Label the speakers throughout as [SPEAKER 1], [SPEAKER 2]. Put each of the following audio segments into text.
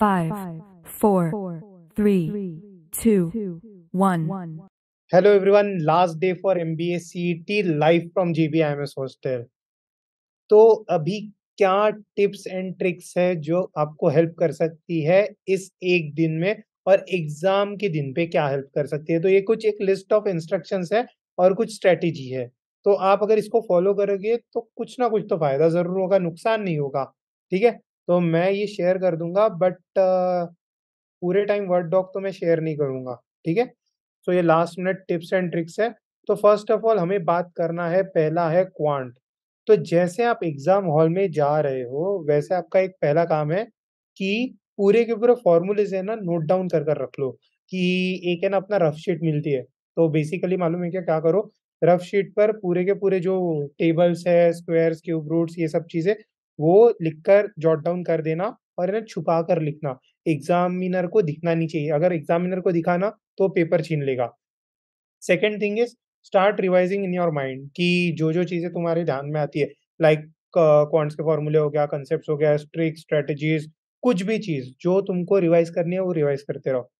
[SPEAKER 1] five, four, three, two, one. Hello everyone, last day for MBA CET live from hostel. तो अभी क्या tips and tricks है जो आपको हेल्प कर सकती है इस एक दिन में और एग्जाम के दिन पे क्या हेल्प कर सकती है तो ये कुछ एक लिस्ट ऑफ इंस्ट्रक्शंस है और कुछ स्ट्रेटेजी है तो आप अगर इसको फॉलो करोगे तो कुछ ना कुछ तो फायदा जरूर होगा नुकसान नहीं होगा ठीक है तो मैं ये शेयर कर दूंगा बट पूरे टाइम वर्ड डॉक तो मैं शेयर नहीं करूंगा ठीक है सो ये last minute tips and tricks है तो फर्स्ट ऑफ ऑल हमें बात करना है पहला है क्वांट तो जैसे आप एग्जाम हॉल में जा रहे हो वैसे आपका एक पहला काम है कि पूरे के पूरे फॉर्मूलेज है ना नोट डाउन कर कर रख लो कि एक है ना अपना रफ शीट मिलती है तो बेसिकली मालूम है क्या क्या करो रफ शीट पर पूरे के पूरे जो टेबल्स है स्क्वायर्स क्यूब रूट्स ये सब चीज़ें वो लिखकर जॉट डाउन कर देना और इन्हें छुपा कर लिखना एग्जामिनर को दिखना नहीं चाहिए अगर एग्जामिनर को दिखाना तो पेपर छीन लेगा second thing is start revising in your mind कि जो जो चीज़ें तुम्हारे ध्यान में आती है लाइक क्वांट्स uh, के फॉर्मूले हो गया कंसेप्ट हो गया स्ट्रिक स्ट्रेटजीज कुछ भी चीज़ जो तुमको रिवाइज करनी है वो रिवाइज करते रहो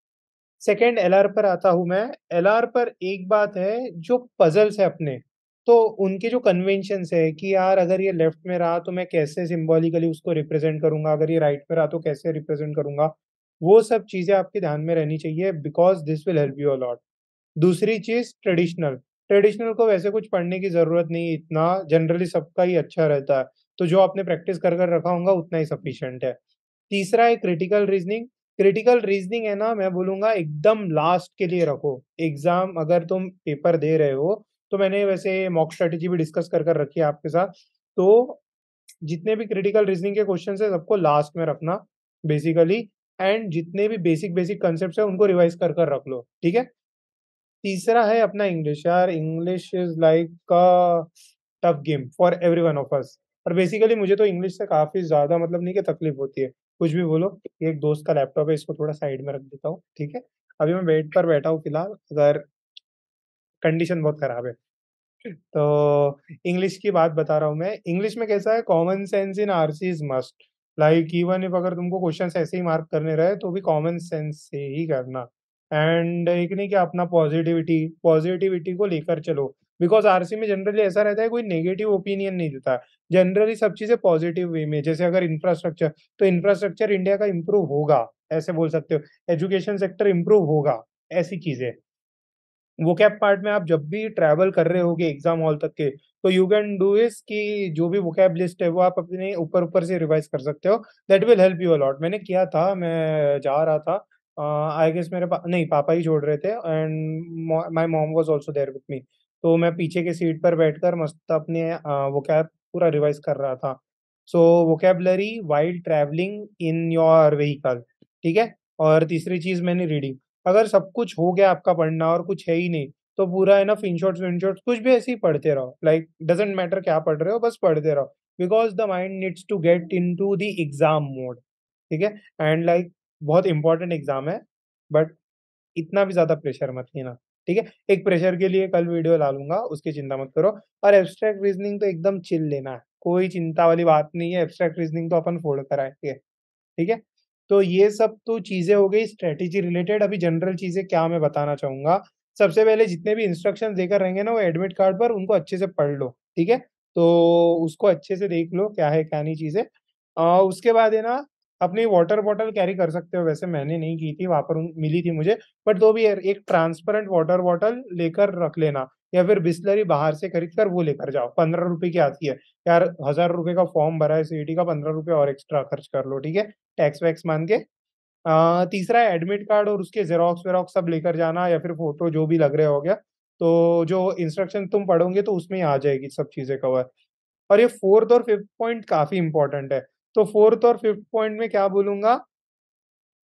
[SPEAKER 1] सेकेंड एल पर आता हूँ मैं एल पर एक बात है जो पजल्स है अपने तो उनके जो कन्वेंशन है कि यार अगर ये लेफ्ट में रहा तो मैं कैसे सिम्बॉलिकली उसको रिप्रेजेंट करूंगा अगर ये राइट में रहा तो कैसे रिप्रेजेंट करूंगा वो सब चीज़ें आपके ध्यान में रहनी चाहिए because this will help you a lot दूसरी चीज़ ट्रेडिशनल ट्रेडिशनल को वैसे कुछ पढ़ने की ज़रूरत नहीं इतना जनरली सबका ही अच्छा रहता है तो जो आपने प्रैक्टिस कर कर रखा होगा उतना ही सफिशियंट है तीसरा है क्रिटिकल रीजनिंग क्रिटिकल रीजनिंग है ना मैं बोलूँगा एकदम लास्ट के लिए रखो एग्ज़ाम अगर तुम पेपर दे रहे हो तो मैंने वैसे मॉक स्ट्रेटेजी भी डिस्कस कर कर रखी है आपके साथ तो जितने भी क्रिटिकल रीजनिंग के क्वेश्चन है सबको लास्ट में रखना बेसिकली एंड जितने भी बेसिक बेसिक कंसेप्ट है उनको रिवाइज कर कर रख लो ठीक है तीसरा है अपना इंग्लिश यार English is like a tough game for every one of us और बेसिकली मुझे तो इंग्लिश से काफ़ी ज़्यादा मतलब नहीं कि तकलीफ होती है कुछ भी बोलो एक दोस्त का लैपटॉप है इसको थोड़ा साइड में रख देता हूँ ठीक है अभी मैं बेड पर बैठा हूँ फिलहाल अगर कंडीशन बहुत खराब है तो इंग्लिश की बात बता रहा हूँ मैं इंग्लिश में कैसा है common sense in R C is must like even if अगर तुमको क्वेश्चन ऐसे ही मार्क करने रहे तो भी कॉमन सेंस से ही करना एंड एक नहीं क्या अपना पॉजिटिविटी पॉजिटिविटी को लेकर चलो बिकॉज सी में जनरली ऐसा रहता है कोई नेगेटिव ओपिनियन नहीं देता जनरली सब चीजें पॉजिटिव वे में जैसे अगर इंफ्रास्ट्रक्चर तो इंफ्रास्ट्रक्चर इंडिया का इम्प्रूव होगा ऐसे बोल सकते हो एजुकेशन सेक्टर इम्प्रूव होगा ऐसी चीजें वो कैप पार्ट में आप जब भी ट्रैवल कर रहे होगे एग्जाम हॉल तक के तो यू कैन डू इस कि जो भी वो कैब लिस्ट है वो आप अपने ऊपर ऊपर से रिवाइज कर सकते हो that will help you a lot मैंने किया था मैं जा रहा था आई गेस मेरे पा, नहीं पापा ही छोड़ रहे थे and my mom was also there with me तो मैं पीछे के सीट पर बैठकर मस्त अपने वो कैब पूरा रिवाइज कर रहा था सो वो cavalry wild travelling in your vehicle ठीक है और तीसरी चीज़ मैंने रीडिंग अगर सब कुछ हो गया आपका पढ़ना और कुछ है ही नहीं तो पूरा है ना फिन शॉर्ट्स विन शॉर्ट्स कुछ भी ऐसे ही पढ़ते रहो लाइक डजेंट मैटर क्या पढ़ रहे हो बस पढ़ते रहो because the mind needs to get into the exam mode ठीक है एंड लाइक बहुत इंपॉर्टेंट एग्जाम है बट इतना भी ज़्यादा प्रेशर मत लेना ठीक है एक प्रेशर के लिए कल वीडियो ला लूंगा उसकी चिंता मत करो और एब्स्ट्रैक्ट रीजनिंग तो एकदम चिल लेना है कोई चिंता वाली बात नहीं है एब्स्ट्रैक्ट रीजनिंग तो अपन फोल्ड कराए ठीक है तो ये सब तो चीज़ें हो गई स्ट्रेटेजी रिलेटेड अभी जनरल चीज़ें क्या मैं बताना चाहूंगा सबसे पहले जितने भी इंस्ट्रक्शन देकर रहेंगे ना वो एडमिट कार्ड पर उनको अच्छे से पढ़ लो ठीक है तो उसको अच्छे से देख लो क्या है क्या नहीं चीज़ें उसके बाद है ना अपनी वाटर बॉटल कैरी कर सकते हो वैसे मैंने नहीं की थी वहां पर मिली थी मुझे बट दो भी एक ट्रांसपेरेंट वाटर बॉटल लेकर रख लेना या फिर बिस्लरी बाहर से खरीद कर वो लेकर जाओ पंद्रह रुपए की आती है यार हजार रुपए का फॉर्म भरा है सीईटी का पंद्रह रुपए और एक्स्ट्रा खर्च कर लो ठीक है टैक्स वैक्स मान के आ, तीसरा एडमिट कार्ड और उसके जेरोक्स वेरोक्स सब लेकर जाना या फिर फोटो जो भी लग रहे हो गया तो जो इंस्ट्रक्शन तुम पढ़ोगे तो उसमें आ जाएगी सब चीजें कवर और ये फोर्थ और फिफ्थ पॉइंट काफी इंपॉर्टेंट है तो फोर्थ और फिफ्थ पॉइंट में क्या बोलूंगा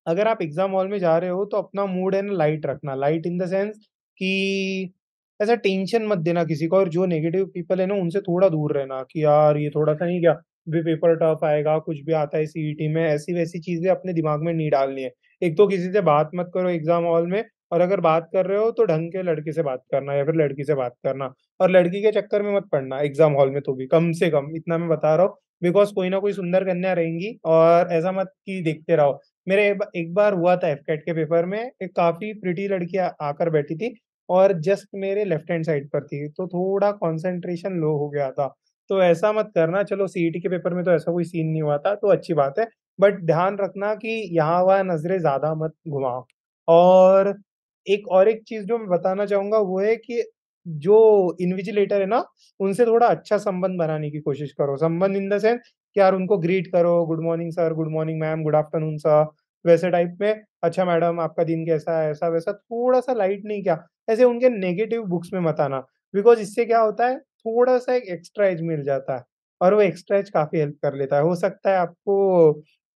[SPEAKER 1] अगर आप एग्जाम हॉल में जा रहे हो तो अपना मूड है ना लाइट रखना लाइट इन द सेंस कि ऐसा टेंशन मत देना किसी को और जो नेगेटिव पीपल है ना उनसे थोड़ा दूर रहना कि यार ये थोड़ा सा नहीं क्या भी पेपर टफ आएगा कुछ भी आता है सीईटी में ऐसी वैसी चीजें अपने दिमाग में नहीं डालनी है एक तो किसी से बात मत करो एग्जाम हॉल में और अगर बात कर रहे हो तो ढंग के लड़के से बात करना या फिर लड़की से बात करना और लड़की के चक्कर में मत पड़ना एग्जाम हॉल में तो भी कम से कम इतना मैं बता रहा हूँ बिकॉज कोई ना कोई सुंदर कन्या रहेंगी और ऐसा मत की देखते रहो मेरे एक बार हुआ था एफकेट के पेपर में एक काफी प्रिटी लड़की आकर बैठी थी और जस्ट मेरे लेफ्ट हैंड साइड पर थी तो थोड़ा कॉन्सेंट्रेशन लो हो गया था तो ऐसा मत करना चलो सीईटी e के पेपर में तो ऐसा कोई सीन नहीं हुआ था तो अच्छी बात है बट ध्यान रखना कि यहाँ वहाँ नजरे ज़्यादा मत घुमाओ और एक और एक चीज़ जो मैं बताना चाहूंगा वो है कि जो इन्विजिलेटर है ना उनसे थोड़ा अच्छा संबंध बनाने की कोशिश करो संबंध इन द सेंस कि यार उनको ग्रीट करो good morning sir good morning ma'am good afternoon sir वैसे टाइप में अच्छा मैडम आपका दिन कैसा है ऐसा वैसा थोड़ा सा लाइट नहीं क्या ऐसे उनके नेगेटिव बुक्स में मत आना बिकॉज इससे क्या होता है थोड़ा सा एक एक्स्ट्रा एज मिल जाता है और वो एक्स्ट्रा एज काफी हेल्प कर लेता है हो सकता है आपको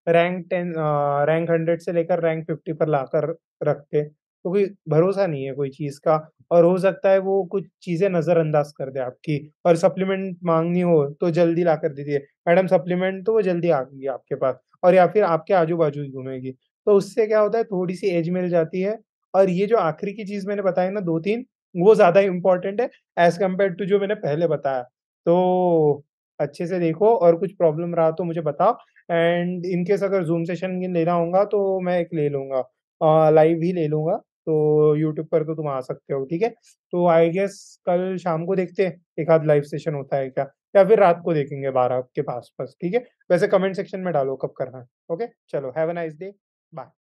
[SPEAKER 1] रैंक टेन रैंक हंड्रेड से लेकर रैंक फिफ्टी पर ला कर रखते क्योंकि तो भरोसा नहीं है कोई चीज का और हो सकता है वो कुछ चीजें नजरअंदाज कर दे आपकी और सप्लीमेंट मांगनी हो तो जल्दी ला कर दीजिए मैडम सप्लीमेंट तो वो जल्दी आ गई आपके पास और या फिर आपके आजू बाजू घूमेगी तो उससे क्या होता है थोड़ी सी एज मिल जाती है और ये जो आखिरी की चीज मैंने बताई ना दो तीन वो ज्यादा इंपॉर्टेंट है एज कम्पेयर टू जो मैंने पहले बताया तो अच्छे से देखो और कुछ प्रॉब्लम रहा तो मुझे बताओ एंड इनकेस अगर जूम सेशन लेना होगा तो मैं एक ले लूंगा लाइव ही ले लूंगा तो यूट्यूब पर तो तुम आ सकते हो ठीक है तो आई गेस कल शाम को देखते हैं एक आध लाइव सेशन होता है क्या या फिर रात को देखेंगे बारह के पास पास ठीक है वैसे कमेंट सेक्शन में डालो कब करना है ओके चलो have a nice day bye